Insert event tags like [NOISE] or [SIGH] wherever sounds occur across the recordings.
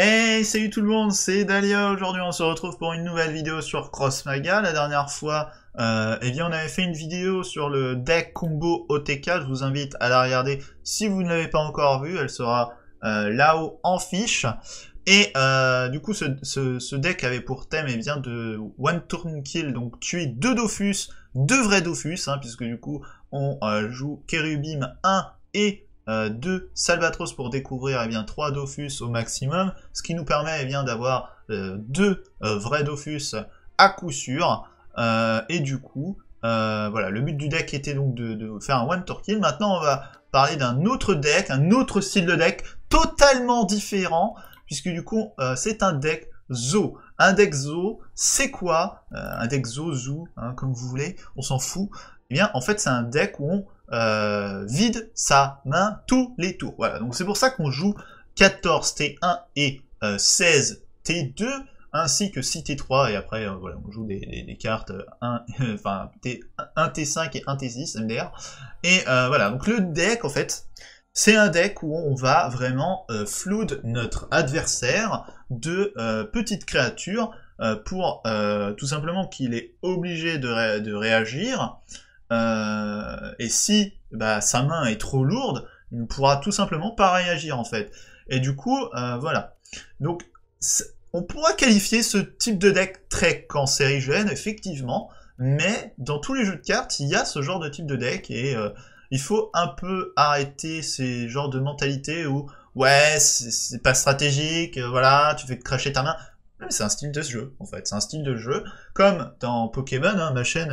Hey, salut tout le monde, c'est Dalia. Aujourd'hui, on se retrouve pour une nouvelle vidéo sur Crossmaga La dernière fois, euh, eh bien, on avait fait une vidéo sur le deck combo OTK. Je vous invite à la regarder si vous ne l'avez pas encore vue. Elle sera euh, là-haut en fiche. Et euh, du coup, ce, deck avait pour thème eh bien, de One Turn Kill, donc tuer deux Dofus, deux vrais Dofus, hein, puisque du coup, on joue Kerubim 1 et euh, deux 2 Salvatros pour découvrir, et eh bien trois Dofus au maximum, ce qui nous permet et eh bien d'avoir euh, deux euh, vrais Dofus à coup sûr, et du coup, voilà, le but du deck était donc de, faire un one torkill. maintenant on va parler d'un autre deck, un autre style de deck, totalement différent, puisque du coup, c'est un deck Zo. Un deck Zo, c'est quoi Un deck Zo, Zoo, hein, comme vous voulez, on s'en fout. Eh bien, en fait, c'est un deck où on euh, vide sa main tous les tours. Voilà, donc c'est pour ça qu'on joue 14 T1 et 16 euh, T2, ainsi que 6 T3, et après, euh, voilà, on joue des, cartes 1, [LAUGHS] enfin, T, 1 T5 et 1 T6, MDR. Et voilà, donc le deck, en fait, c'est un deck où on va vraiment flood notre adversaire de petites créatures pour tout simplement qu'il est obligé de, de réagir euh, et si bah, sa main est trop lourde, il ne pourra tout simplement pas réagir en fait. Et du coup, euh, voilà. Donc, on pourra qualifier ce type de deck très cancérigène, effectivement, mais dans tous les jeux de cartes, il y a ce genre de type de deck et euh, il faut un peu arrêter ces genres de mentalités où ouais, c'est pas stratégique, voilà, tu fais cracher ta main. C'est un style de jeu en fait, c'est un style de jeu. Comme dans Pokémon, hein, ma chaîne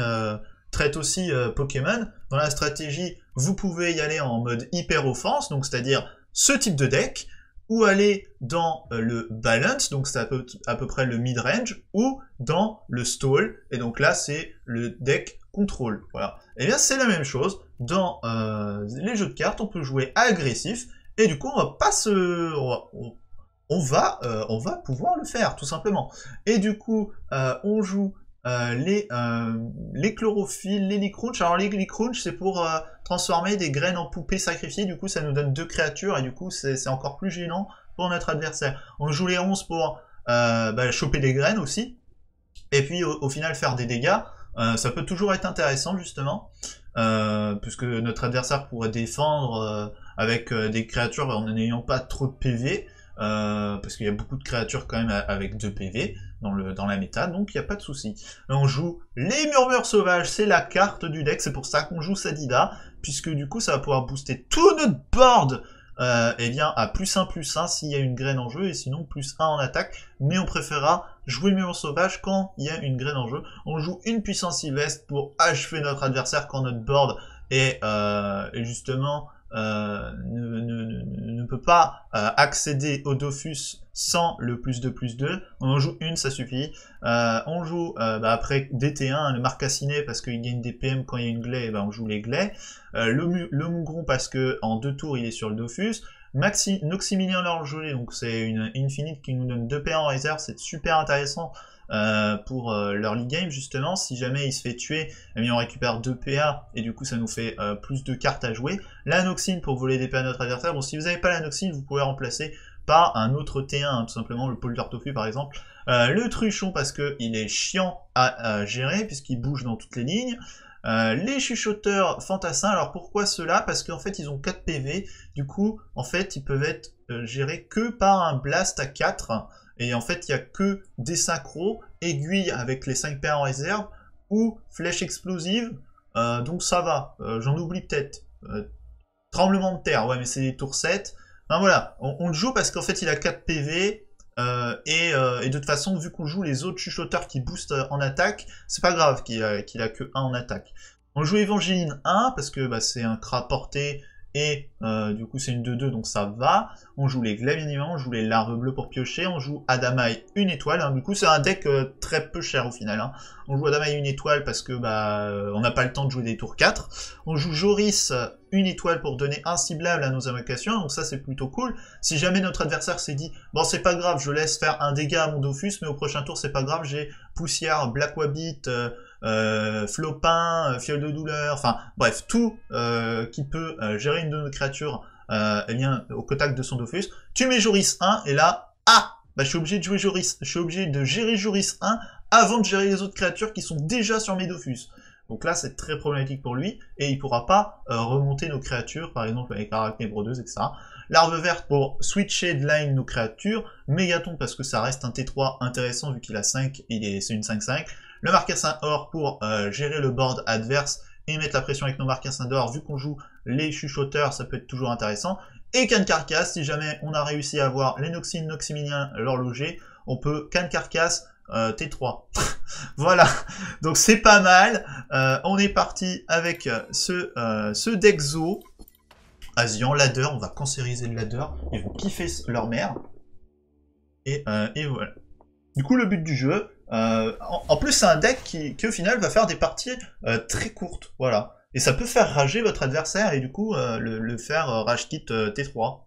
traite aussi euh, Pokémon. Dans la stratégie, vous pouvez y aller en mode hyper offense, donc c'est-à-dire ce type de deck, ou aller dans euh, le balance, donc c'est à peu, à peu près le mid-range, ou dans le stall, et donc là c'est le deck contrôle. Voilà. Et eh bien c'est la même chose, dans euh, les jeux de cartes, on peut jouer agressif, et du coup on va pas se... On va, on va pouvoir le faire, tout simplement. Et du coup, on joue euh, les, euh, les chlorophylles, les licrunch. Alors les licrunch, c'est pour euh, transformer des graines en poupées sacrifiées. Du coup, ça nous donne deux créatures et du coup, c'est encore plus gênant pour notre adversaire. On joue les 11 pour bah, choper des graines aussi. Et puis, au, au final, faire des dégâts. ça peut toujours être intéressant, justement. puisque notre adversaire pourrait défendre avec des créatures en n'ayant pas trop de PV. Euh, parce qu'il y a beaucoup de créatures quand même avec 2 PV dans, le, dans la méta, donc il n'y a pas de souci. On joue les murmures sauvages, c'est la carte du deck, c'est pour ça qu'on joue Sadida, puisque du coup ça va pouvoir booster tout notre board euh, bien, à plus 1 plus 1 s'il y a une graine en jeu, et sinon plus 1 en attaque, mais on préférera jouer Mur Sauvage quand il y a une graine en jeu. On joue une puissance sylvestre pour achever notre adversaire quand notre board est, euh, est justement euh, ne, peut pas euh, accéder au Dofus sans le plus 2 plus 2. On en joue une, ça suffit. Euh, on joue bah, après DT1, le marcassiné parce qu'il gagne des PM quand il y a une glaive, eh ben, on joue les glais. le, le parce que en deux tours il est sur le Dofus. Maxi, Noximilien l'enjolé, donc c'est une Infinite qui nous donne deux paires en réserve, c'est super intéressant euh, pour euh, l'early game justement. Si jamais il se fait tuer, eh on récupère 2 PA et du coup ça nous fait euh, plus de cartes à jouer. L'anoxine pour voler des PA à notre adversaire. Bon, si vous n'avez pas l'anoxine, vous pouvez remplacer par un autre T1, hein, tout simplement le pôle Tofu par exemple. le Truchon parce qu'il est chiant à, gérer puisqu'il bouge dans toutes les lignes. les chuchoteurs fantassins, alors pourquoi cela Parce qu'en fait, ils ont 4 PV. Du coup, en fait, ils peuvent être gérés que par un blast à 4. Et en fait, il n'y a que des synchros, aiguilles avec les 5 paires en réserve, ou flèches explosive. Euh, donc ça va, euh, j'en oublie peut-être. Euh, tremblement de terre, ouais, mais c'est des tours 7. Enfin, voilà, on, le joue parce qu'en fait il a 4 PV, et, de toute façon, vu qu'on joue les autres chuchoteurs qui boostent en attaque, c'est pas grave qu'il a, qu'il a que 1 en attaque. On joue Evangeline 1 parce que bah, c'est un crap porté et euh, du coup c'est une 2-2 donc ça va. On joue les Glavinima, on joue les larves bleues pour piocher, on joue Adamaï une étoile. Hein. Du coup c'est un deck euh, très peu cher au final. Hein. On joue Adamaï une étoile parce que bah euh, on n'a pas le temps de jouer des tours 4. On joue Joris une étoile pour donner un ciblable à nos invocations, donc ça c'est plutôt cool. Si jamais notre adversaire s'est dit bon c'est pas grave, je laisse faire un dégât à mon Dofus, mais au prochain tour c'est pas grave, j'ai Poussière, Black Wabbit, euh, flopin, euh, Fiole de douleur, enfin bref, tout euh, qui peut gérer une de nos créatures eh bien, au contact de son Dofus. Tu mets Joris 1 et là, ah bah, je suis obligé de jouer Joris, je suis obligé de gérer Joris 1 avant de gérer les autres créatures qui sont déjà sur mes Dofus. Donc là, c'est très problématique pour lui, et il pourra pas remonter nos créatures, par exemple avec Arachnébro 2, etc. Larve verte pour switcher de line nos créatures, Mégaton parce que ça reste un T3 intéressant vu qu'il a 5, il est, c'est une 5-5, le marcassin or pour euh, gérer le board adverse et mettre la pression avec nos marcassins d'or. Vu qu'on joue les chuchoteurs, ça peut être toujours intéressant. Et canne carcasse, si jamais on a réussi à avoir les noxines, noximiniens, l'horloger, on peut canne carcasse, euh, T3. [LAUGHS] voilà, donc c'est pas mal. Euh, on est parti avec ce, ce Dexo. Asian, ladder, on va cancériser le ladder. Ils vont kiffer leur mère. Et, et voilà. Du coup, le but du jeu, euh, en, plus, c'est un deck qui, au final va faire des parties euh, très courtes, voilà. Et ça peut faire rager votre adversaire et du coup euh, le, faire rage kit T3.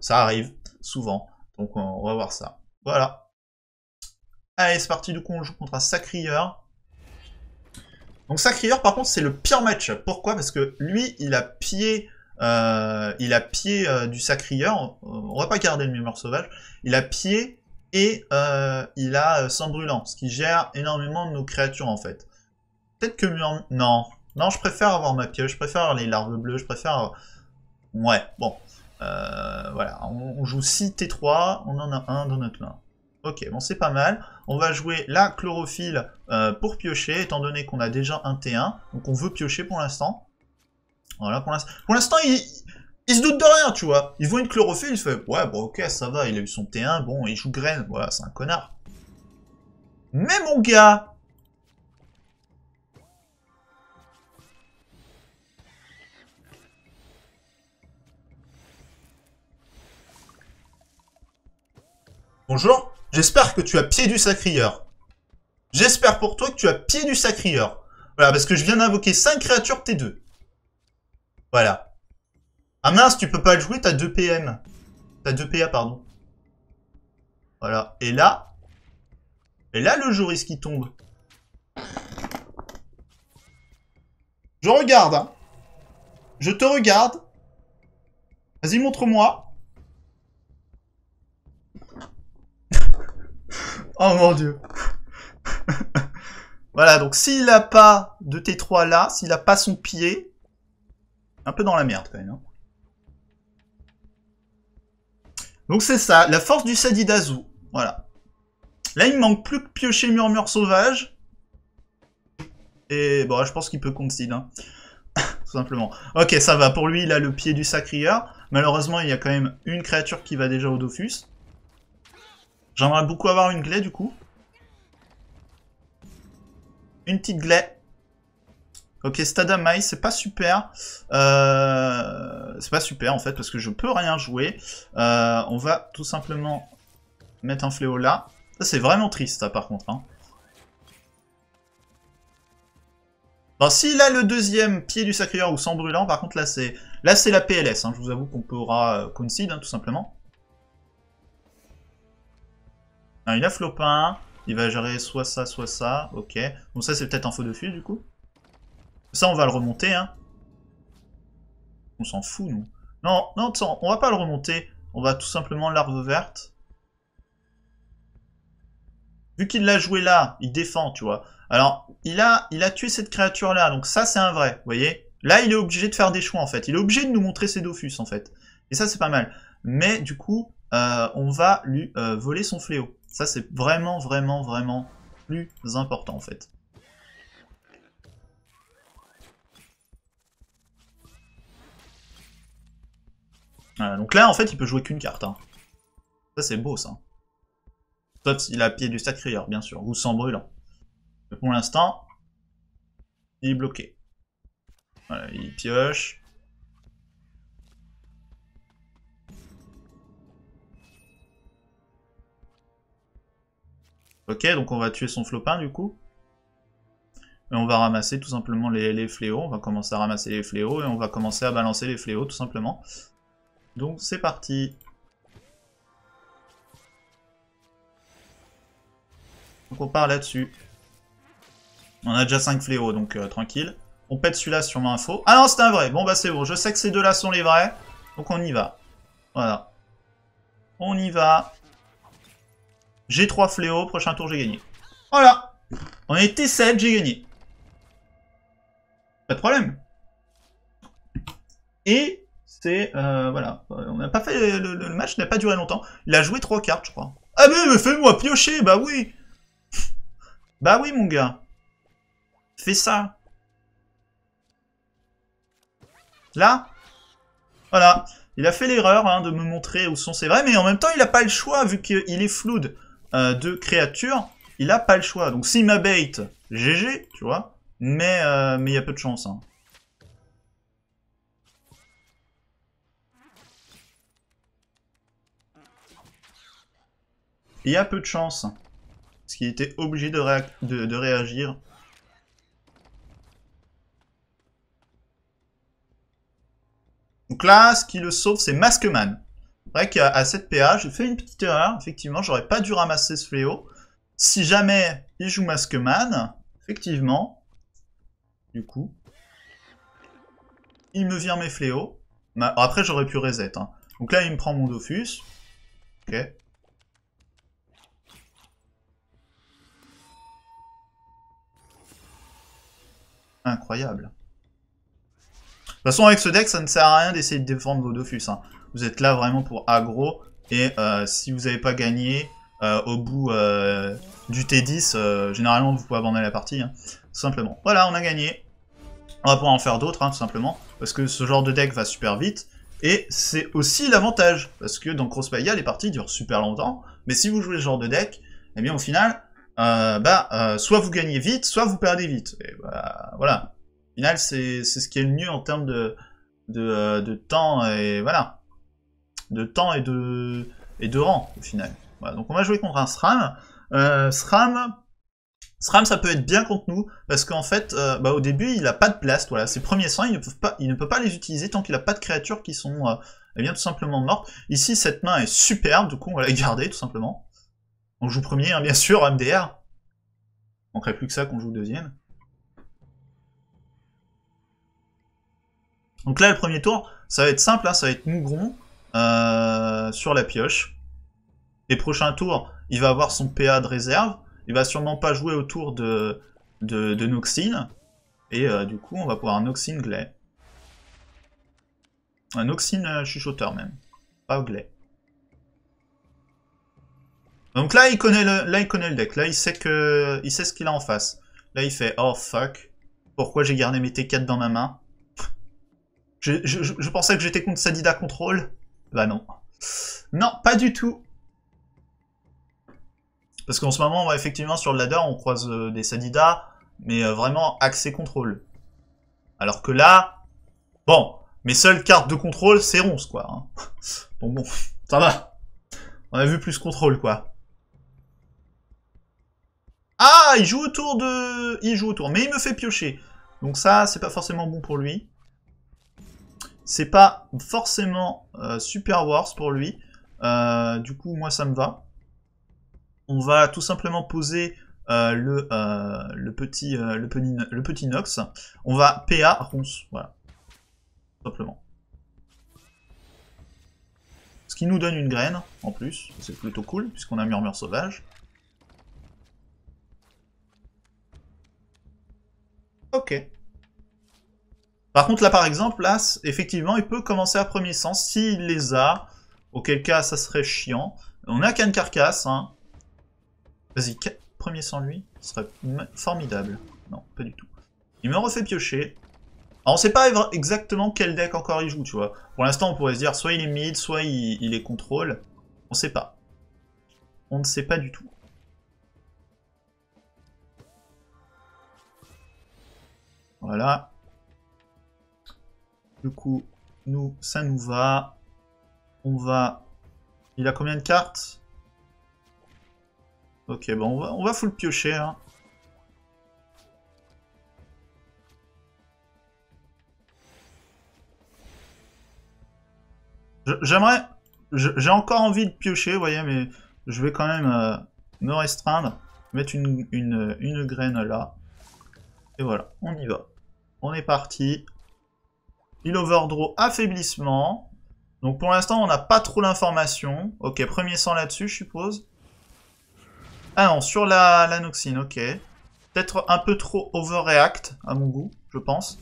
Ça arrive souvent, donc on va voir ça. Voilà. Allez, c'est parti. Du coup, on joue contre un Sacrieur. Donc Sacrieur, par contre, c'est le pire match. Pourquoi Parce que lui, il a pied. il a pied du Sacrieur, on va pas garder le mémoire sauvage, il a pied et euh, il a euh, sang brûlant, ce qui gère énormément de nos créatures en fait. Peut-être que non, non, je préfère avoir ma pioche, je préfère les larves bleues, je préfère. Euh, ouais, bon, voilà, on, joue 6 T3, on en a un dans notre main. Ok, bon c'est pas mal. On va jouer la chlorophylle pour piocher, étant donné qu'on a déjà un T1, donc on veut piocher pour l'instant. Voilà, pour l'instant, il, ils se doutent de rien, tu vois. Ils voient une chlorophylle, fait Ouais, bon, ok, ça va, il a eu son T1, bon, il joue graine, voilà, c'est un connard. Mais mon gars Bonjour, j'espère que tu as pied du sacrieur. J'espère pour toi que tu as pied du sacrieur. Voilà, parce que je viens d'invoquer 5 créatures T2. Voilà. Ah mince, tu peux pas le jouer, t'as 2 PM. T'as 2 PA, pardon. Voilà. Et là... Et là, le risque qui tombe. Je regarde. Hein. Je te regarde. Vas-y, montre-moi. [LAUGHS] oh mon dieu. [LAUGHS] voilà, donc s'il a pas de T3 là, s'il a pas son pied, un peu dans la merde quand même. Hein. Donc c'est ça, la force du Sadidazu. Voilà. Là, il manque plus que piocher Murmure Sauvage. Et bon, je pense qu'il peut concede. Hein. [LAUGHS] Tout simplement. Ok, ça va. Pour lui, il a le pied du Sacrieur. Malheureusement, il y a quand même une créature qui va déjà au Dofus. J'aimerais beaucoup avoir une glaie, du coup. Une petite glaie. Ok, Stada Mai, c'est pas super. Euh, c'est pas super en fait, parce que je peux rien jouer. Euh, on va tout simplement mettre un fléau là. Ça, c'est vraiment triste, par contre. Hein. s'il a le deuxième pied du sacrieur ou sans brûlant, par contre, là, c'est là c'est la PLS. Hein. Je vous avoue qu'on pourra euh, hein, tout simplement. Ah, il a flopin. Il va gérer soit ça, soit ça. Ok. Bon, ça, c'est peut-être un faux de du coup. Ça, on va le remonter, hein. On s'en fout, nous. Non, non, on va pas le remonter. On va tout simplement l'arbre verte. Vu qu'il l'a joué là, il défend, tu vois. Alors, il a, il a tué cette créature-là, donc ça, c'est un vrai, vous voyez Là, il est obligé de faire des choix, en fait. Il est obligé de nous montrer ses Dofus, en fait. Et ça, c'est pas mal. Mais, du coup, euh, on va lui euh, voler son fléau. Ça, c'est vraiment, vraiment, vraiment plus important, en fait. donc là, en fait, il peut jouer qu'une carte. Hein. Ça, c'est beau, ça. Sauf s'il a pied du sacrilleur bien sûr, ou sans brûlant. Mais pour l'instant, il est bloqué. Voilà, il pioche. Ok, donc on va tuer son flopin, du coup. Et on va ramasser tout simplement les, les, fléaux. On va commencer à ramasser les fléaux et on va commencer à balancer les fléaux, tout simplement. Donc c'est parti Donc on part là-dessus. On a déjà 5 fléaux, donc euh, tranquille. On pète celui-là sur l'info. Ah non, c'est un vrai Bon bah c'est bon, je sais que ces deux-là sont les vrais. Donc on y va. Voilà. On y va. J'ai 3 fléaux, prochain tour j'ai gagné. Voilà On était 7, j'ai gagné. Pas de problème. Et euh, voilà, euh, on n'a pas fait le, match n'a pas duré longtemps. Il a joué trois cartes, je crois. Ah mais, mais fais-moi piocher, bah oui, bah oui mon gars, fais ça. Là, voilà, il a fait l'erreur hein, de me montrer où sont ses vrais, mais en même temps il n'a pas le choix vu qu'il est floude euh, de créatures, il a pas le choix. Donc s'il m'abate, GG, tu vois, mais mais il y a peu de chance. Hein. Il y a peu de chance. Parce qu'il était obligé de, réagir. Donc là, ce qui le sauve, c'est Maskman. Vrai à 7 PA, j'ai fait une petite erreur. Effectivement, j'aurais pas dû ramasser ce fléau. Si jamais il joue Maskman, effectivement, du coup, il me vire mes fléaux. Après, j'aurais pu reset. Hein. Donc là, il me prend mon Dofus. Ok. incroyable. De toute façon, avec ce deck, ça ne sert à rien d'essayer de défendre vos Dofus. Hein. Vous êtes là vraiment pour aggro, et euh, si vous n'avez pas gagné euh, au bout euh, du T10, généralement vous pouvez abandonner la partie, hein, tout simplement. Voilà, on a gagné. On va pouvoir en faire d'autres, hein, tout simplement, parce que ce genre de deck va super vite, et c'est aussi l'avantage, parce que dans Crosspaya, les parties durent super longtemps, mais si vous jouez ce genre de deck, eh bien au final, euh, bah, euh, soit vous gagnez vite, soit vous perdez vite. Et bah, voilà. final, c'est ce qui est le mieux en termes de, de, euh, de, temps et voilà. De temps et de, et de rang, au final. Voilà. Donc on va jouer contre un SRAM. Euh, SRAM, SRAM, ça peut être bien contre nous, parce qu'en fait, bah, au début, il a pas de blast. Voilà. Ses premiers sangs, il ne, peut pas, il ne peut pas les utiliser tant qu'il a pas de créatures qui sont eh bien, tout simplement mortes. Ici, cette main est superbe, du coup, on va la garder, tout simplement. On joue premier, hein, bien sûr, MDR. On ferait plus que ça qu'on joue deuxième. Donc là, le premier tour, ça va être simple, hein, ça va être Mougron euh, sur la pioche. Et prochain tour, il va avoir son PA de réserve. Il va sûrement pas jouer autour de, de, Noxine. Et euh, du coup, on va pouvoir Noxine Glay. Un Noxine euh, chuchoteur même, pas Glay. Donc là, il connaît le, là, il connaît le deck. Là, il sait que, il sait ce qu'il a en face. Là, il fait, oh fuck, pourquoi j'ai gardé mes T4 dans ma main je, pensais que j'étais contre Sadida Control. Bah non. Non, pas du tout. Parce qu'en ce moment, effectivement, sur le ladder, on croise euh, des Sadida, mais euh, vraiment accès contrôle. Alors que là, bon, mes seules cartes de contrôle, c'est Ronce, quoi. Bon, hein. [LAUGHS] bon, ça va. On a vu plus contrôle, quoi il joue autour de... Il joue autour, mais il me fait piocher. Donc ça, c'est pas forcément bon pour lui. C'est pas forcément euh, super worse pour lui. Euh, du coup, moi, ça me va. On va tout simplement poser euh, le, petit, le, petit, le Nox. On va PA Ronce, voilà. simplement. Ce qui nous donne une graine, en plus. C'est plutôt cool, puisqu'on a Murmure Sauvage. Ok. Par contre, là, par exemple, là, effectivement, il peut commencer à premier sens s'il les a. Auquel cas, ça serait chiant. On a qu'une carcasse, hein. Vas-y, premier sans lui, ce serait formidable. Non, pas du tout. Il me refait piocher. Alors, on sait pas exactement quel deck encore il joue, tu vois. Pour l'instant, on pourrait se dire soit il est mid, soit il, il est contrôle. On sait pas. On ne sait pas du tout. Voilà. Du coup, nous, ça nous va. On va... Il a combien de cartes Ok, bon, on va, on va full piocher. Hein. J'aimerais... J'ai encore envie de piocher, vous voyez, mais je vais quand même euh, me restreindre. Mettre une graine là. Et voilà, on y va. On est parti. Il overdraw affaiblissement. Donc pour l'instant, on n'a pas trop l'information. Ok, premier sang là-dessus, je suppose. Ah non, sur la, Noxine, ok. Peut-être un peu trop overreact, à mon goût, je pense.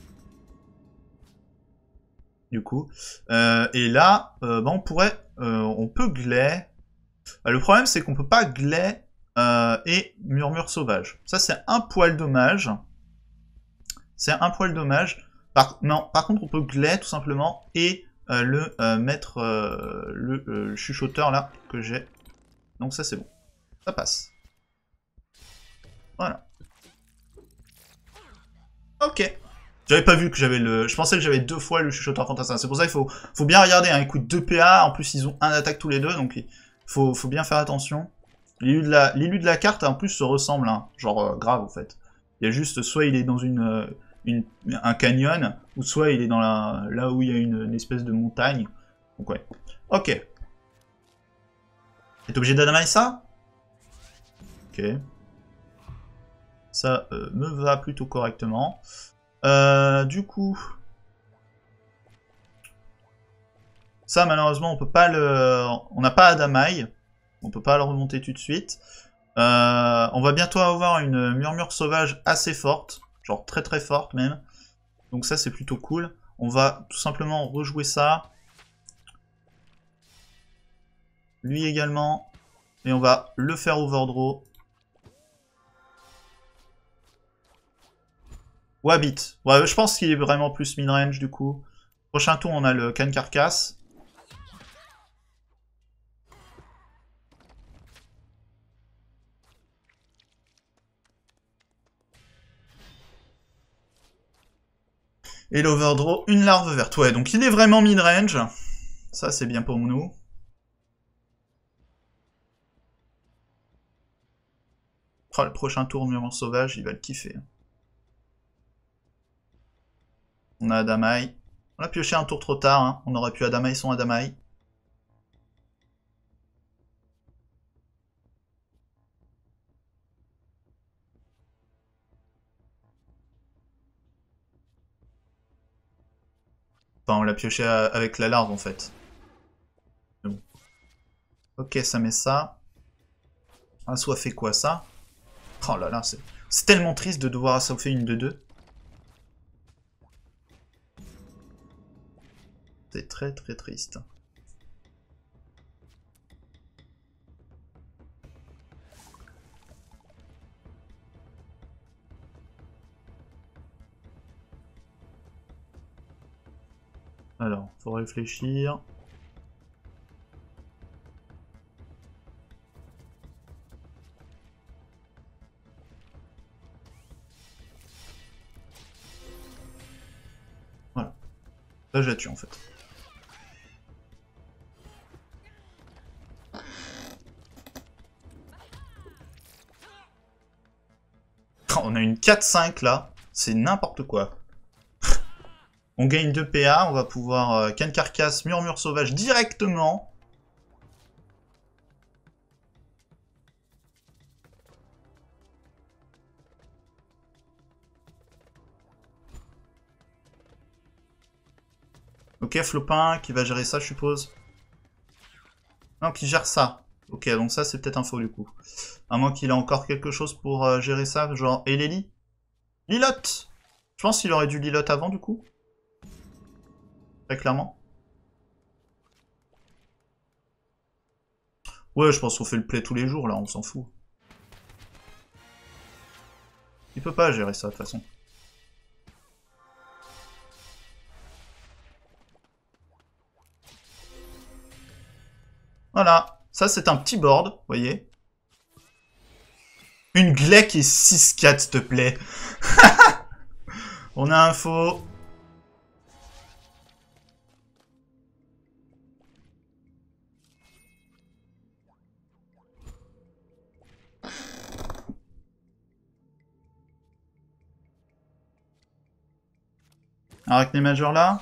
Du coup. Euh, et là, euh, ben, on pourrait... Euh, on peut glay. Bah, le problème, c'est qu'on peut pas glay et murmure sauvage. Ça, c'est un poil dommage. C'est un poil dommage. Par, non, par contre, on peut glaire, tout simplement et euh, le euh, mettre euh, le chuchoteur là que j'ai. Donc ça c'est bon. Ça passe. Voilà. Ok. J'avais pas vu que j'avais le... Je pensais que j'avais deux fois le chuchoteur fantassin. C'est pour ça qu'il faut, faut bien regarder. Écoute, 2 PA. En plus, ils ont un attaque tous les deux. Donc, il faut, bien faire attention. L'élu de, la... carte, en plus, se ressemble. Hein. Genre, grave, en fait. Il y a juste... Soit il est dans une un canyon, ou soit il est dans là où il y a une, espèce de montagne. Donc ouais. Ok. est obligé d'adamayer ça Ok. Ça euh, me va plutôt correctement. Euh, du coup... Ça, malheureusement, on peut pas le... On n'a pas Adamaï. On peut pas le remonter tout de suite. Euh, on va bientôt avoir une murmure sauvage assez forte genre très très forte même. Donc ça c'est plutôt cool. On va tout simplement rejouer ça. Lui également. Et on va le faire overdraw. Wabit. Ouais, je pense qu'il est vraiment plus mid-range du coup. Prochain tour, on a le Can Carcass. Et l'overdraw, une larve verte. Ouais, donc il est vraiment mid-range. Ça, c'est bien pour nous. Oh, le prochain tour, Murant Sauvage, il va le kiffer. Hein. On a Adamaï. On a pioché un tour trop tard, hein. on aurait pu Adamaï son Adamaï. on l'a pioché avec la larve en fait. Ok, ça met ça. Ah, fait quoi ça Oh là là, c'est tellement triste de devoir assoiffer une de deux. C'est très très triste. Alors, faut réfléchir. Voilà. Là, je la tue en fait. On a une 4-5 là, c'est n'importe quoi. On gagne 2 PA, on va pouvoir can euh, murmure sauvage directement. Ok, Flopin qui va gérer ça, je suppose. Non, qui gère ça. Ok, donc ça, c'est peut-être un faux du coup. À moins qu'il ait encore quelque chose pour euh, gérer ça, genre... Et Lily Lilotte Je pense qu'il aurait dû Lilotte avant, du coup clairement. Ouais, je pense qu'on fait le play tous les jours, là, on s'en fout. Il peut pas gérer ça, de toute façon. Voilà. Ça, c'est un petit board, voyez. Une Glec et 6-4, s'il te plaît. [LAUGHS] on a un faux. Un les majeur là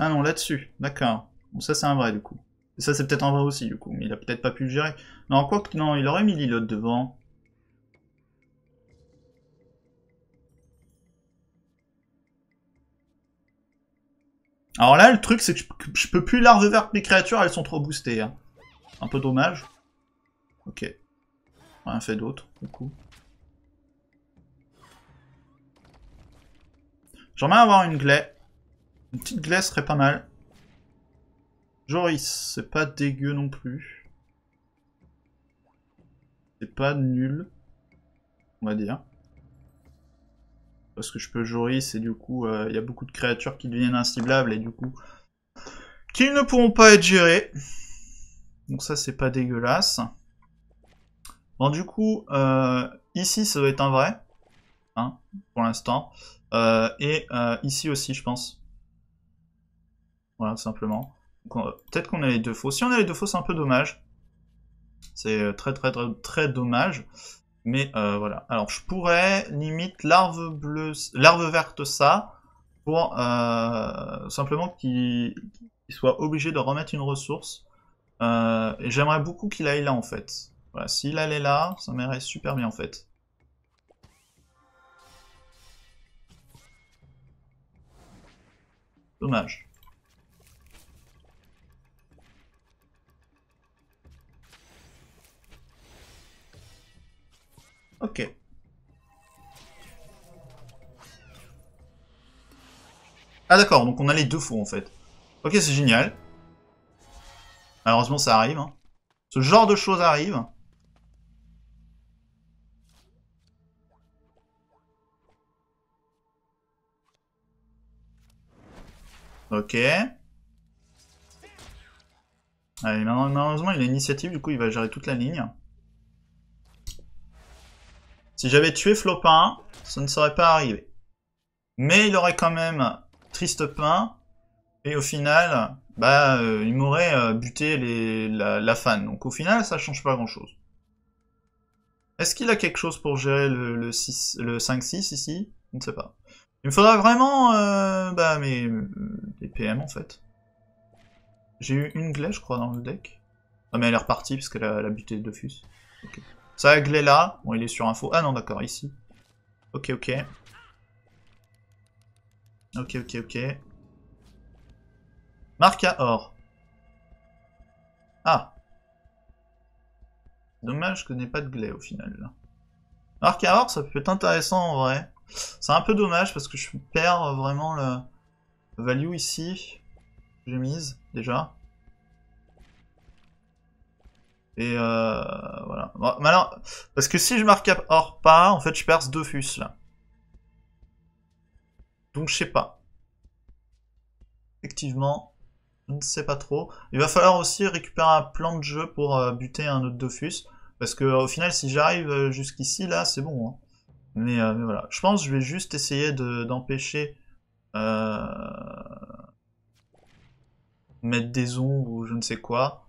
Ah non, là-dessus. D'accord. Bon, ça c'est un vrai du coup. Et ça c'est peut-être un vrai aussi du coup, mais il a peut-être pas pu le gérer. Non, quoi que non, il aurait mis l'îlot devant. Alors là, le truc, c'est que je, peux plus larve verte mes créatures, elles sont trop boostées. Hein. Un peu dommage. Ok. Rien fait d'autre, du coup. J'aimerais avoir une glaie. Une petite glaie serait pas mal. Joris, c'est pas dégueu non plus. C'est pas nul, on va dire. Parce que je peux Joris et du coup, il euh, y a beaucoup de créatures qui deviennent inciblables et du coup, qui ne pourront pas être gérées. Donc ça, c'est pas dégueulasse. Bon, du coup, euh, ici, ça doit être un vrai. Hein, pour l'instant. Euh, et euh, ici aussi, je pense. Voilà, simplement. Euh, peut-être qu'on a les deux faux. Si on a les deux faux, c'est un peu dommage. C'est très, très, très, très dommage. Mais voilà. Alors, je pourrais limite larve bleue, larve verte ça, pour simplement qu'il soit obligé de remettre une ressource. et j'aimerais beaucoup qu'il aille là, en fait. Voilà, s'il allait là, ça m'irait super bien, en fait. Dommage. Ok. Ah d'accord, donc on a les deux faux en fait. Ok, c'est génial. Malheureusement, ça arrive. Hein. Ce genre de choses arrive. Ok. Allez, malheureusement, il a l'initiative, du coup, il va gérer toute la ligne. Si j'avais tué Flopin, ça ne serait pas arrivé. Mais il aurait quand même triste pain, et au final, bah, euh, il m'aurait euh, buté la, fan. Donc au final, ça change pas grand-chose. Est-ce qu'il a quelque chose pour gérer le, le 5-6 ici Je ne sais pas. Il me faudra vraiment euh, bah, mes, des PM en fait. J'ai eu une glaie je crois dans le deck. Ah mais elle est repartie parce qu'elle a, butée buté Dofus. Ça a glé là. Bon il est sur info. Ah non d'accord ici. Ok ok. Ok ok ok. Marque à or. Ah. Dommage que n'ait pas de glaie au final. Marque à or ça peut être intéressant en vrai. C'est un peu dommage parce que je perds vraiment le value ici. J'ai mise déjà. Et euh, voilà. parce que si je marque hors pas, en fait, je perds deux fus là. Donc je sais pas. Effectivement, je ne sais pas trop. Il va falloir aussi récupérer un plan de jeu pour euh, buter un autre Dofus. Parce que au final, si j'arrive euh, jusqu'ici, là, c'est bon. Hein. Euh, mais, voilà, je pense que je vais juste essayer d'empêcher euh, mettre des ombres ou je ne sais quoi.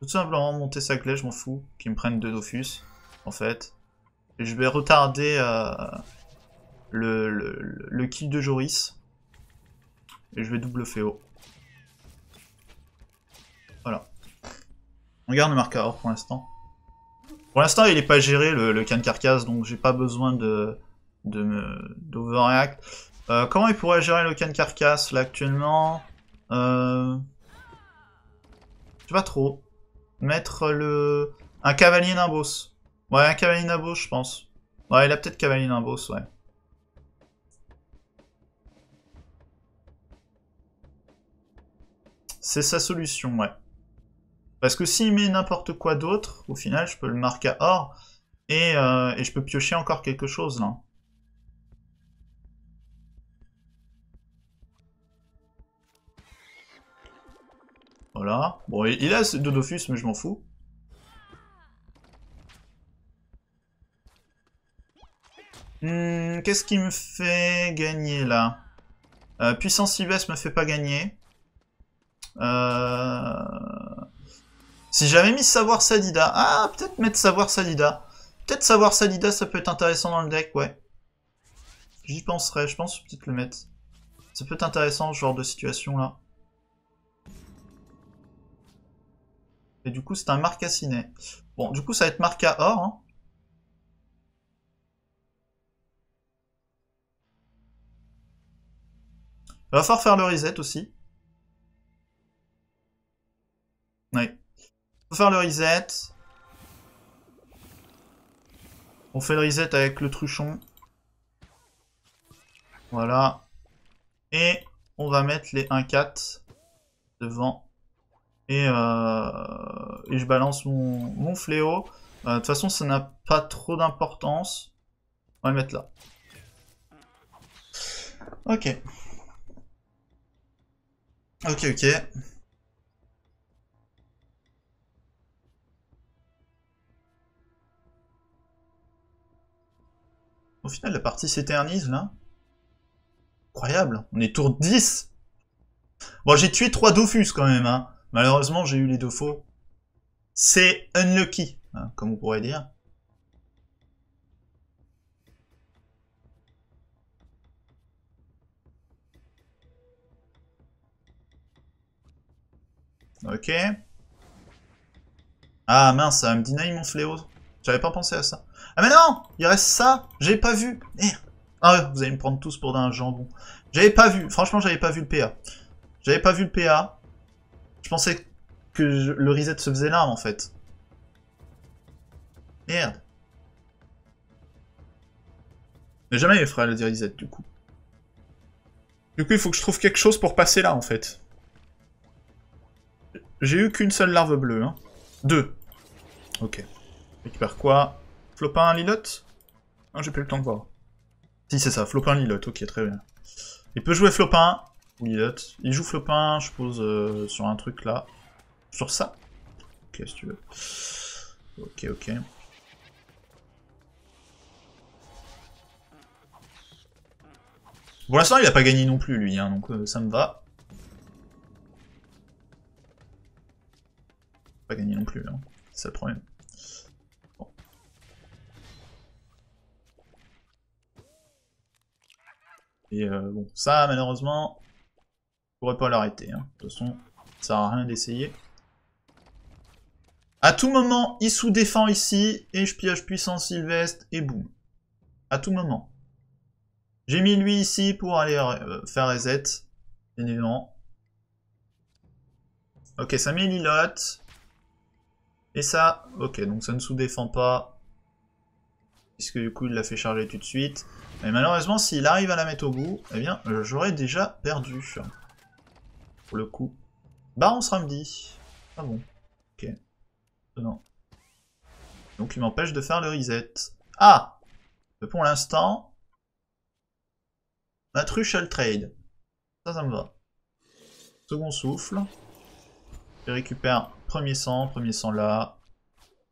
Tout simplement monter sa clé, je m'en fous, qu'ils me prennent deux Dofus, en fait. Et je vais retarder euh, le, le, le, kill de Joris. Et je vais double Féo. Voilà. On garde le marqueur pour l'instant. Pour l'instant, il n'est pas géré le, can carcasse, donc j'ai pas besoin de d'overreact. De euh, comment il pourrait gérer le can carcasse là actuellement euh, Je sais pas trop. Mettre le un cavalier nimbos. Ouais, un cavalier nimbos, je pense. Ouais, il a peut-être cavalier nimbos, ouais. C'est sa solution, ouais. Parce que s'il met n'importe quoi d'autre, au final, je peux le marquer à or. Et, euh, je peux piocher encore quelque chose, là. Voilà. Bon, il a deux Dofus, mais je m'en fous. Hmm, qu'est-ce qui me fait gagner, là euh, Puissance Ibès me fait pas gagner. Euh... Si j'avais mis savoir Sadida, ah peut-être mettre savoir Sadida. Peut-être savoir Sadida ça peut être intéressant dans le deck, ouais. J'y penserai, je pense peut-être le mettre. Ça peut être intéressant ce genre de situation là. Et du coup c'est un ciné. Bon du coup ça va être à Or. Hein. Il va falloir faire le reset aussi. Ouais va faire le reset. On fait le reset avec le truchon. Voilà. Et on va mettre les 1-4 devant. Euh, et, je balance mon, fléau. Euh, de toute façon, ça n'a pas trop d'importance. On va le mettre là. Ok. Ok, ok. Au final, la partie s'éternise, là. Incroyable. On est tour 10. Bon, j'ai tué 3 Dofus, quand même. Hein. Malheureusement, j'ai eu les deux faux. C'est unlucky, hein, comme on pourrait dire. Ok. Ah mince, ça me deny mon fléau. J'avais pas pensé à ça. Ah mais non Il reste ça J'ai pas vu Merde Ah ouais, vous allez me prendre tous pour d'un jambon. J'avais pas vu, franchement j'avais pas vu le PA. J'avais pas vu le PA. Je pensais que le reset se faisait là en fait. Merde. Mais jamais il fera le reset du coup. Du coup il faut que je trouve quelque chose pour passer là en fait. J'ai eu qu'une seule larve bleue. Hein. Deux. Ok. Récupère quoi Flopin, Lilotte Ah, j'ai plus le temps de voir. Si, c'est ça, Flopin, Lilotte, ok, très bien. Il peut jouer Flopin ou Lilotte. Il joue Flopin, je pose euh, sur un truc là. Sur ça Ok, si tu veux. Ok, ok. là l'instant, il a pas gagné non plus, lui, hein, donc euh, ça me va. Pas gagné non plus, hein. c'est le problème. Et euh, bon, ça, malheureusement, je pourrais pas l'arrêter. Hein. De toute façon, ça sert à rien d'essayer. À tout moment, il sous défend ici, et je piège puissance Sylvestre, et boum. À tout moment. J'ai mis lui ici pour aller euh, faire reset, évidemment. Ok, ça met Lilotte. Et ça, ok, donc ça ne sous-défend pas. Puisque du coup, il l'a fait charger tout de suite mais malheureusement, s'il arrive à la mettre au bout, eh bien, j'aurais déjà perdu. Pour le coup. bah on sera dit. Ah bon. Ok. Non. Donc il m'empêche de faire le reset. Ah Pour l'instant... Ma truche elle trade. Ça, ça me va. Second souffle. Je récupère premier sang, premier sang là.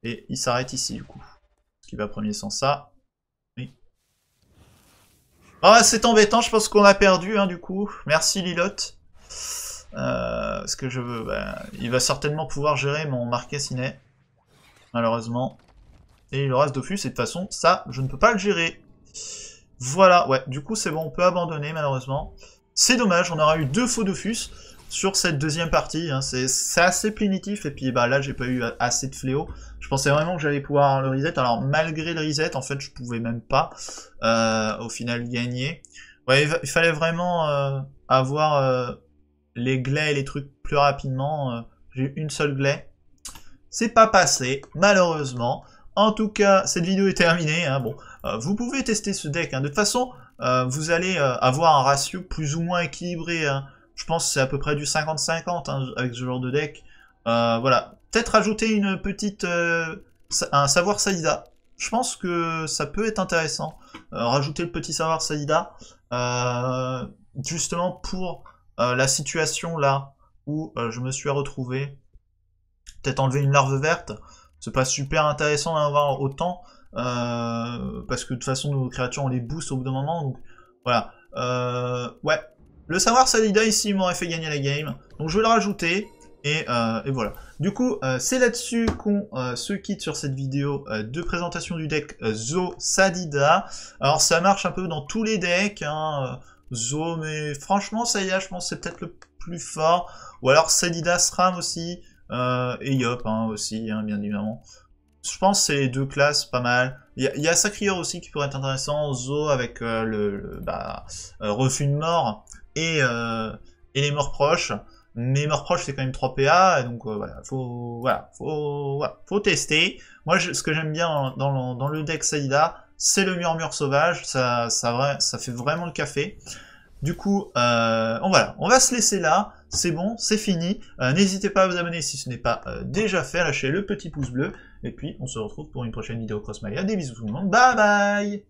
Et il s'arrête ici du coup. Ce qui va premier sang ça. Ah, c'est embêtant, je pense qu'on a perdu, hein, du coup. Merci, Lilotte. Euh, ce que je veux, ben, il va certainement pouvoir gérer mon Marquessinet Malheureusement. Et il reste Dofus, et de toute façon, ça, je ne peux pas le gérer. Voilà, ouais, du coup, c'est bon, on peut abandonner, malheureusement. C'est dommage, on aura eu deux faux Dofus sur cette deuxième partie. Hein, c'est assez primitif et puis bah, là j'ai pas eu assez de fléaux. Je pensais vraiment que j'allais pouvoir le reset. Alors malgré le reset en fait je pouvais même pas euh, au final gagner. il, fallait vraiment euh, avoir euh, les glais et les trucs plus rapidement. j'ai eu une seule glais. C'est pas passé malheureusement. En tout cas cette vidéo est terminée. Hein. bon, vous pouvez tester ce deck. Hein. De toute façon vous allez avoir un ratio plus ou moins équilibré je pense que c'est à peu près du 50-50 hein, avec ce genre de deck. Euh, voilà. Peut-être rajouter une petite... Euh, un savoir Saïda. Je pense que ça peut être intéressant. Euh, rajouter le petit savoir Saïda. justement pour la situation là où je me suis retrouvé. Peut-être enlever une larve verte. C'est pas super intéressant d'en avoir autant. parce que de toute façon nos créatures on les boost au bout d'un moment. Donc voilà. ouais, le savoir Sadida, ici, m'aurait fait gagner la game. Donc je vais le rajouter. Et, euh, voilà. Du coup, euh, c'est là-dessus qu'on euh, se quitte sur cette vidéo de présentation du deck Zo Sadida. Alors ça marche un peu dans tous les decks. Hein, Zo, mais franchement, est, je pense c'est peut-être le plus fort. Ou alors Sadida, Sram aussi. et Yop hein, aussi, hein, bien évidemment. Je pense c'est les deux classes pas mal. Il y, a Sacrior aussi qui pourrait être intéressant. Zo avec le, le bah, refus de mort. Euh, et, les morts proches. Mais morts proches, c'est quand même 3 PA, donc euh, voilà, faut, voilà, faut, faut tester. Moi, ce que j'aime bien dans, le deck Saïda, c'est le murmure sauvage, ça, ça, fait vraiment le café. Du coup, euh, on, voilà, on va se laisser là, c'est bon, c'est fini. N'hésitez pas à vous abonner si ce n'est pas déjà fait, lâchez le petit pouce bleu, et puis on se retrouve pour une prochaine vidéo Cross Des bisous tout le monde, bye bye